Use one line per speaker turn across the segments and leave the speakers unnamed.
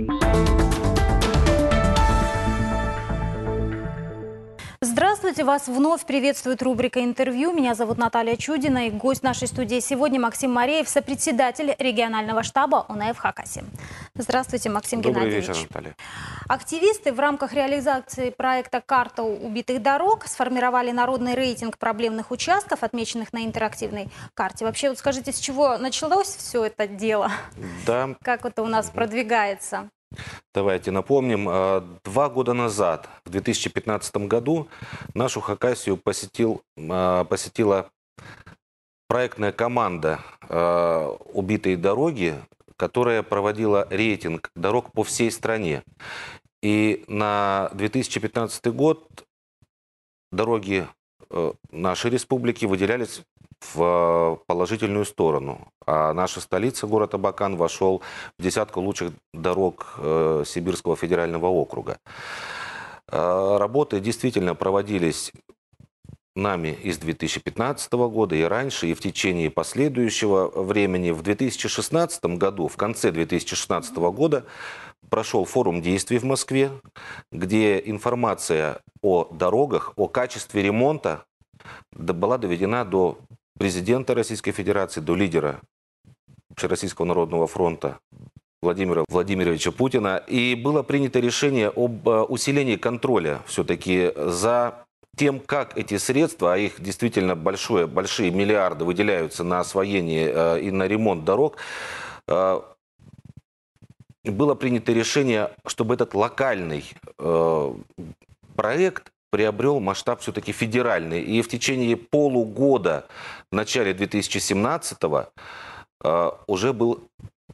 拜。Здравствуйте, вас вновь приветствует рубрика «Интервью». Меня зовут Наталья Чудина и гость нашей студии сегодня Максим Мареев, сопредседатель регионального штаба ОНФ Хакаси. Здравствуйте, Максим Добрый Геннадьевич. Добрый вечер, Наталья. Активисты в рамках реализации проекта «Карта убитых дорог» сформировали народный рейтинг проблемных участков, отмеченных на интерактивной карте. Вообще, вот скажите, с чего началось все это дело? Да. Как это у нас продвигается?
Давайте напомним, э, два года назад, в 2015 году, нашу Хакасию посетил, э, посетила проектная команда э, «Убитые дороги», которая проводила рейтинг дорог по всей стране. И на 2015 год дороги нашей республики выделялись в э, положительную сторону. А наша столица, город Абакан, вошел в десятку лучших дорог э, Сибирского федерального округа. Э, работы действительно проводились нами из 2015 года и раньше, и в течение последующего времени. В 2016 году, в конце 2016 года, прошел форум действий в Москве, где информация о дорогах, о качестве ремонта была доведена до президента Российской Федерации до лидера Российского народного фронта Владимира Владимировича Путина. И было принято решение об э, усилении контроля все-таки за тем, как эти средства, а их действительно большое, большие миллиарды выделяются на освоение э, и на ремонт дорог, э, было принято решение, чтобы этот локальный проект приобрел масштаб все-таки федеральный. И в течение полугода, в начале 2017-го, э, уже был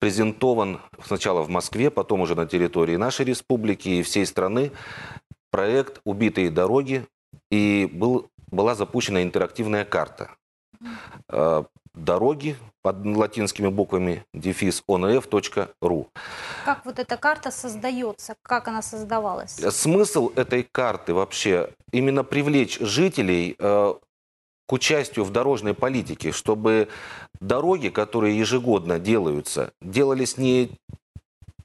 презентован сначала в Москве, потом уже на территории нашей республики и всей страны проект «Убитые дороги» и был, была запущена интерактивная карта. Э, дороги под латинскими буквами дефис onf.ru.
Как вот эта карта создается? Как она создавалась?
Э, смысл этой карты вообще именно привлечь жителей э, к участию в дорожной политике, чтобы дороги, которые ежегодно делаются, делались не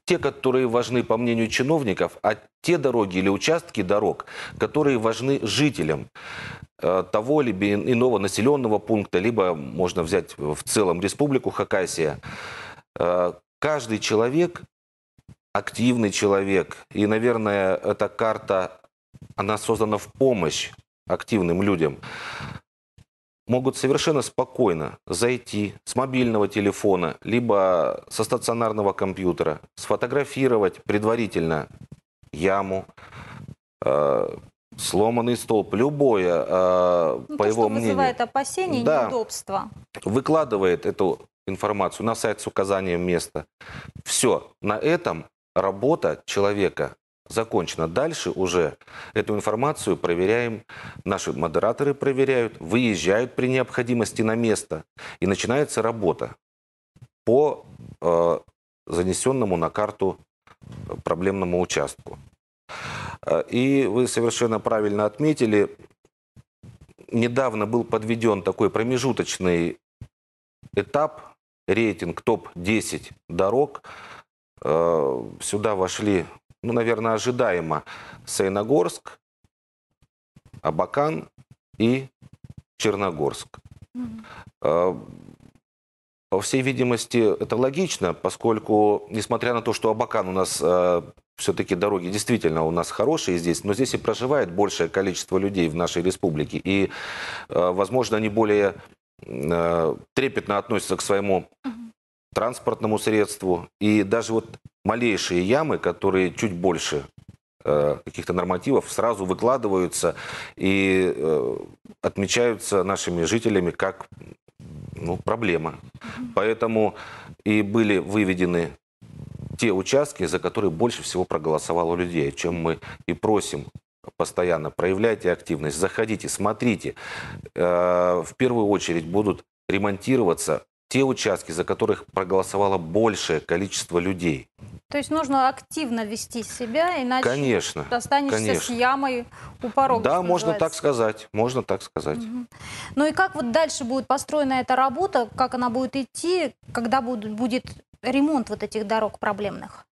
те, которые важны, по мнению чиновников, а те дороги или участки дорог, которые важны жителям э, того либо иного населенного пункта, либо можно взять в целом республику Хакасия. Э, каждый человек, активный человек, и, наверное, эта карта, она создана в помощь активным людям, могут совершенно спокойно зайти с мобильного телефона, либо со стационарного компьютера, сфотографировать предварительно яму, э, сломанный столб, любое, э, ну, по то, его что мнению. вызывает
опасения да, и неудобства.
Выкладывает эту информацию на сайт с указанием места. Все, на этом работа человека закончено. Дальше уже эту информацию проверяем, наши модераторы проверяют, выезжают при необходимости на место, и начинается работа по э, занесенному на карту проблемному участку. Э, и вы совершенно правильно отметили, недавно был подведен такой промежуточный этап, рейтинг топ-10 дорог. Э, сюда вошли ну, наверное, ожидаемо Саиногорск, Абакан и Черногорск. Mm-hmm. По всей видимости, это логично, поскольку, несмотря на то, что Абакан у нас э, все-таки дороги действительно у нас хорошие здесь, но здесь и проживает большее количество людей в нашей республике. И, э, возможно, они более трепетно относятся к своему транспортному средству. И даже вот малейшие ямы, которые чуть больше э, каких-то нормативов, сразу выкладываются и э, отмечаются нашими жителями как ну, проблема. Mm Поэтому и были выведены те участки, за которые больше всего проголосовало людей, чем мы и просим постоянно. Проявляйте активность, заходите, смотрите. Э, в первую очередь будут ремонтироваться те участки, за которых проголосовало большее количество людей.
То есть нужно активно вести себя, иначе конечно,
останешься конечно. с
ямой у порога. Да, можно называется. так
сказать, можно так сказать. Угу.
Ну и как вот дальше будет построена эта работа, как она будет идти, когда будет, будет ремонт вот этих дорог проблемных?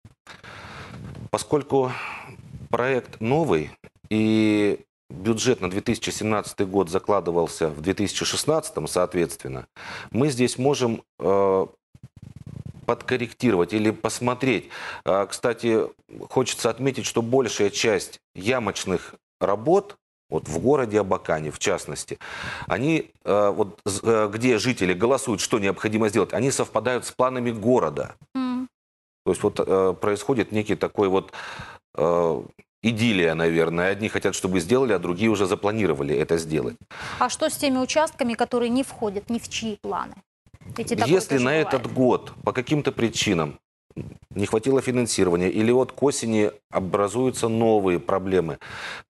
Поскольку проект новый, и бюджет на 2017 год закладывался в 2016, соответственно, мы здесь можем э, подкорректировать или посмотреть. Э, кстати, хочется отметить, что большая часть ямочных работ вот в городе Абакане, в частности, они, э, вот, где жители голосуют, что необходимо сделать, они совпадают с планами города. Mm. То есть вот происходит некий такой вот идиллия, наверное. Одни хотят, чтобы сделали, а другие уже запланировали это сделать.
А что с теми участками, которые не входят ни в чьи планы? Эти Если на бывает.
этот год по каким-то причинам не хватило финансирования или вот к осени образуются новые проблемы,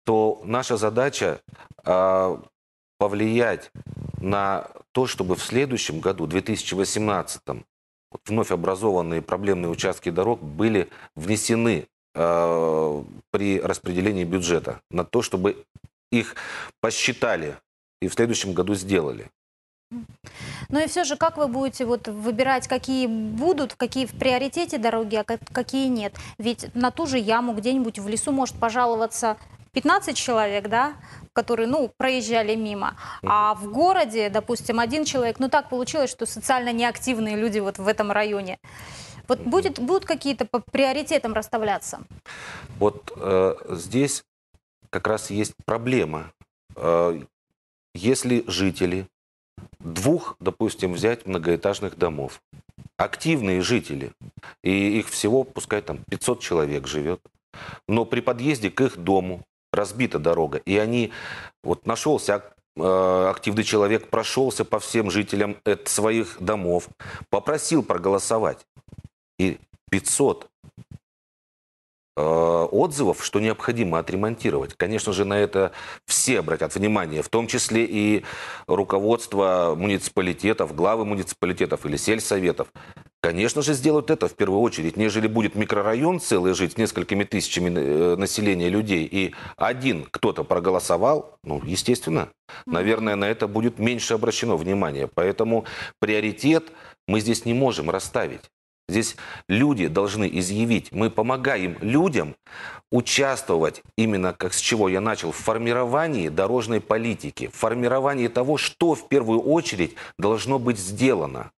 то наша задача э, повлиять на то, чтобы в следующем году, 2018, вновь образованные проблемные участки дорог были внесены Э, при распределении бюджета на то, чтобы их посчитали и в следующем году сделали.
Ну и все же, как вы будете вот выбирать, какие будут, какие в приоритете дороги, а какие нет? Ведь на ту же яму где-нибудь в лесу может пожаловаться 15 человек, да? которые, ну, проезжали мимо. А в городе, допустим, один человек, ну, так получилось, что социально неактивные люди вот в этом районе. Вот будет, будут какие-то по приоритетам расставляться?
Вот э, здесь как раз есть проблема. Э, если жители двух, допустим, взять многоэтажных домов, активные жители, и их всего, пускай там 500 человек живет, но при подъезде к их дому разбита дорога. И они, вот нашелся э, активный человек, прошелся по всем жителям э, своих домов, попросил проголосовать. И 500 Э, отзывов, что необходимо отремонтировать. Конечно же, на это все обратят внимание, в том числе и руководство муниципалитетов, главы муниципалитетов или сельсоветов. Конечно же, сделают это в первую очередь, нежели будет микрорайон целый жить с несколькими тысячами э, населения людей, и один кто-то проголосовал, ну, естественно, наверное, на это будет меньше обращено внимания. Поэтому приоритет мы здесь не можем расставить. Здесь люди должны изъявить, мы помогаем людям участвовать именно, как с чего я начал, в формировании дорожной политики, в формировании того, что в первую очередь должно быть сделано.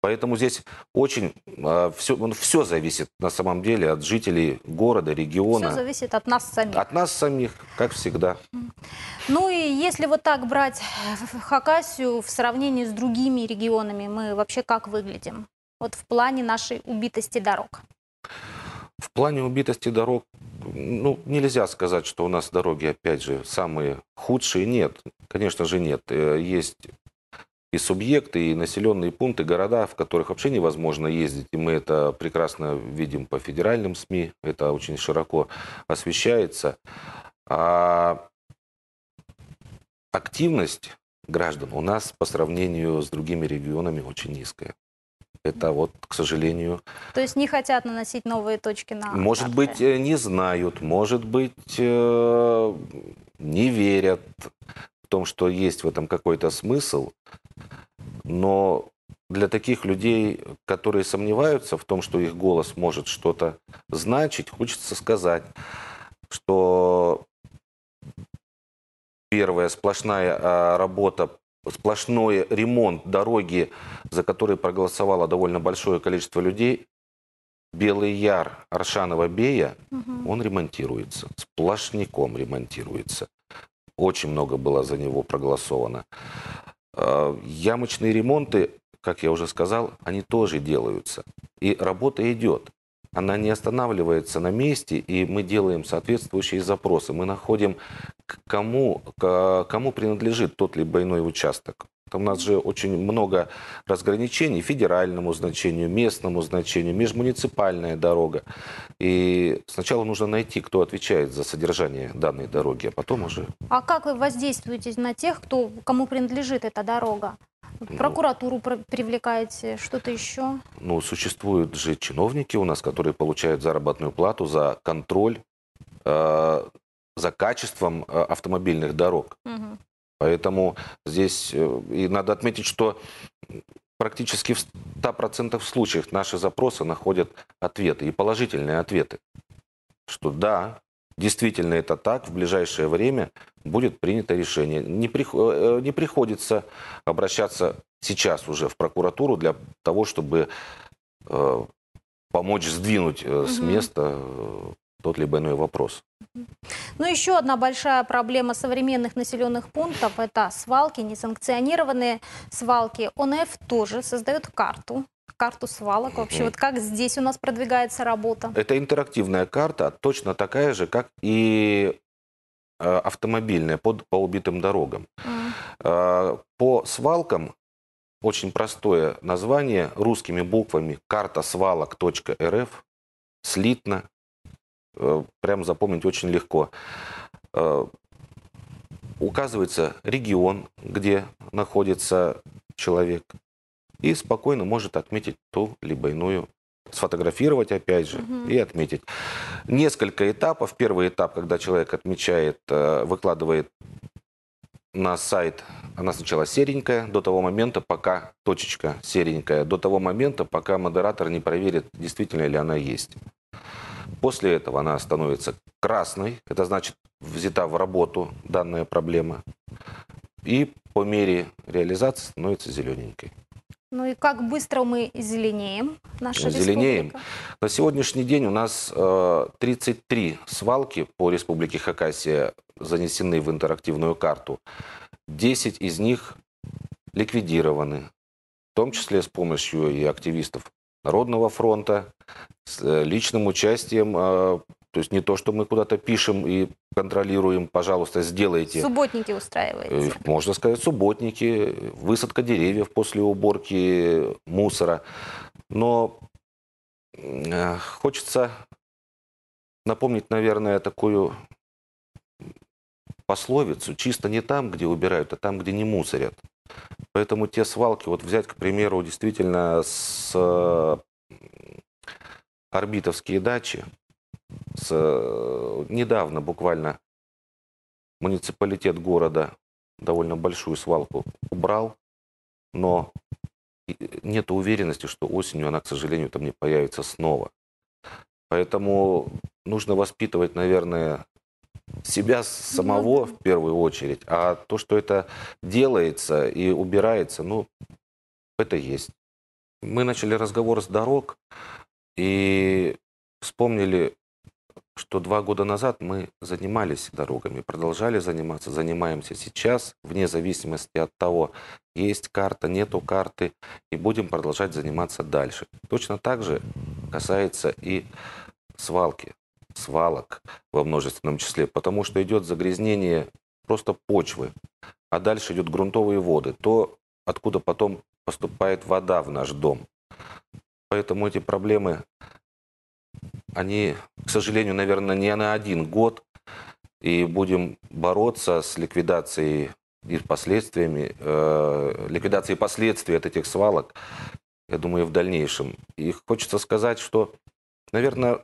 Поэтому здесь очень э, а, все, ну, все зависит на самом деле от жителей города, региона. Все
зависит от нас самих.
От нас самих, как всегда.
Ну и если вот так брать Хакасию в сравнении с другими регионами, мы вообще как выглядим? вот в плане нашей убитости дорог?
В плане убитости дорог, ну, нельзя сказать, что у нас дороги, опять же, самые худшие. Нет, конечно же, нет. Э, есть и субъекты, и населенные пункты, города, в которых вообще невозможно ездить. И мы это прекрасно видим по федеральным СМИ, это очень широко освещается. А активность граждан у нас по сравнению с другими регионами очень низкая. Это вот, к сожалению...
То есть не хотят наносить новые точки на... Может быть, э,
не знают, может быть, э, не верят в том, что есть в этом какой-то смысл. Но для таких людей, которые сомневаются в том, что их голос может что-то значить, хочется сказать, что первая сплошная а, работа сплошной ремонт дороги, за который проголосовало довольно большое количество людей, Белый Яр Аршанова Бея, угу. он ремонтируется, сплошняком ремонтируется. Очень много было за него проголосовано. А, ямочные ремонты, как я уже сказал, они тоже делаются. И работа идет она не останавливается на месте, и мы делаем соответствующие запросы. Мы находим, кому, кому принадлежит тот либо иной участок. У нас же очень много разграничений федеральному значению, местному значению, межмуниципальная дорога. И сначала нужно найти, кто отвечает за содержание данной дороги, а потом уже...
А как вы воздействуете на тех, кто, кому принадлежит эта дорога? Ну. Прокуратуру привлекаете, что-то еще?
Ну, существуют же чиновники у нас, которые получают заработную плату за контроль э, за качеством э, автомобильных дорог. Угу. Поэтому здесь э, и надо отметить, что практически в 100% случаев наши запросы находят ответы и положительные ответы, что да, действительно это так, в ближайшее время будет принято решение. Не, при, э, э, не приходится обращаться сейчас уже в прокуратуру для того, чтобы э, помочь сдвинуть э, с места э, тот либо иной вопрос.
Ну, еще одна большая проблема современных населенных пунктов – это свалки, несанкционированные свалки. ОНФ тоже создает карту карту свалок вообще? Вот как здесь у нас продвигается работа?
Это интерактивная карта, точно такая же, как и э, автомобильная под, по убитым дорогам. Mm. По свалкам очень простое название русскими буквами карта свалок.рф слитно. Э, прям запомнить очень легко. Э, указывается регион, где находится человек, и спокойно может отметить ту либо иную сфотографировать опять же угу. и отметить. Несколько этапов. Первый этап, когда человек отмечает, э, выкладывает на сайт, она сначала серенькая, до того момента, пока точечка серенькая, до того момента, пока модератор не проверит, действительно ли она есть. После этого она становится красной, это значит взята в работу данная проблема, и по мере реализации становится зелененькой.
Ну и как быстро мы зеленеем наша ну, Зеленеем. республика?
На сегодняшний день у нас 33 э, свалки по республике Хакасия занесены в интерактивную карту. 10 из них ликвидированы, в том числе с помощью и активистов Народного фронта, с э, личным участием э, то есть не то, что мы куда-то пишем и контролируем, пожалуйста, сделайте.
Субботники устраиваете?
Э, можно сказать, субботники, высадка деревьев после уборки мусора. Но э, хочется напомнить, наверное, такую пословицу. Чисто не там, где убирают, а там, где не мусорят. Поэтому те свалки, вот взять, к примеру, действительно с э, орбитовские дачи, с, э, недавно буквально муниципалитет города довольно большую свалку убрал, но э, нет уверенности, что осенью она, к сожалению, там не появится снова. Поэтому нужно воспитывать, наверное, себя ну самого в первую очередь. А то, что это делается и убирается, ну, это есть. Мы начали разговор с дорог и вспомнили что два года назад мы занимались дорогами, продолжали заниматься, занимаемся сейчас, вне зависимости от того, есть карта, нету карты, и будем продолжать заниматься дальше. Точно так же касается и свалки, свалок во множественном числе, потому что идет загрязнение просто почвы, а дальше идет грунтовые воды, то, откуда потом поступает вода в наш дом. Поэтому эти проблемы они, к сожалению, наверное, не на один год. И будем бороться с ликвидацией и последствиями, э, ликвидацией последствий от этих свалок, я думаю, в дальнейшем. И хочется сказать, что, наверное,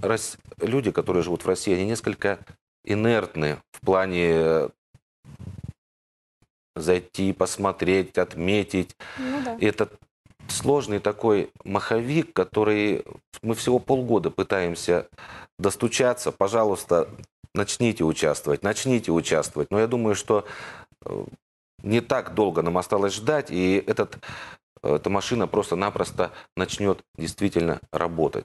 рас... люди, которые живут в России, они несколько инертны в плане э, зайти, посмотреть, отметить. Ну, да. Это сложный такой маховик, который мы всего полгода пытаемся достучаться. Пожалуйста, начните участвовать, начните участвовать. Но я думаю, что э, не так долго нам осталось ждать, и этот, э, эта машина просто-напросто начнет действительно работать.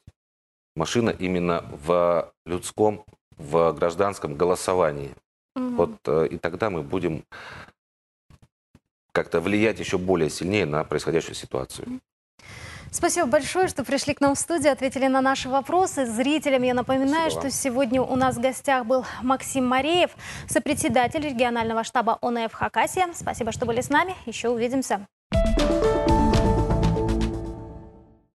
Машина именно в людском, в гражданском голосовании. Угу. Вот э, и тогда мы будем как-то влиять еще более сильнее на происходящую ситуацию.
Спасибо большое, что пришли к нам в студию, ответили на наши вопросы. Зрителям я напоминаю, Спасибо. что сегодня у нас в гостях был Максим Мареев, сопредседатель регионального штаба ОНФ Хакасия. Спасибо, что были с нами. Еще увидимся.